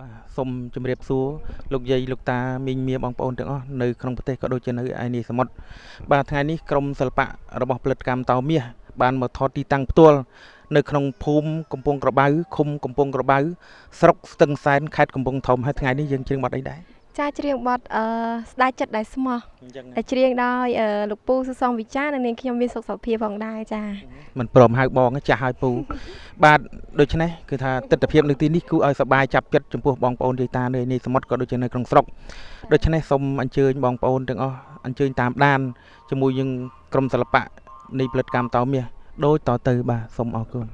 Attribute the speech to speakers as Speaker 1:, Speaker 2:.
Speaker 1: បាទ
Speaker 2: សូមជម្រាបសួរលោកយាយលោកតាមីងមៀបងប្អូនទាំងអស់នៅក្នុងប្រទេសក៏ដូចជានៅឯនីសមុទ្របាទថ្ងៃនេះក្រមសិល្បៈរបស់ផលិតកម្មតោមាសបានមកថតទីតាំងផ្ទាល់នៅក្នុងភូមិកំពង់ក្របៅឃុំកំពង់ក្របៅ ស្រុកស្ទឹងសែនខេត្តកំពង់ធំហើយថ្ងៃនេះយើងជើងបាត់អីដែរ
Speaker 3: ចាច្រៀងបទអឺស្ដាច់ចិត្តដែលស្មោះតែច្រៀងដោយលោកពូសុសំវិចានិងនាងខ្ញុំមានសុខសុភាផងដែរចា
Speaker 2: មិនព្រមហៅបងចាស់ហើយពូបាទដូច្នេះគឺថាទស្សនវិជ្ជានៅទីនេះគូឲ្យសប្បាយចាប់ចិត្តចំពោះបងប្អូនយាយតានៅនេះសមុទ្រក៏ដូចជានៅក្នុងស្រុកដូច្នេះសូមអញ្ជើញបងប្អូនទាំងអស់អញ្ជើញតាមដានជាមួយនឹងក្រុមសិល្បៈនៃផលិតកម្មតោមាស
Speaker 4: ដូចតទៅបាទសូមអរគុណ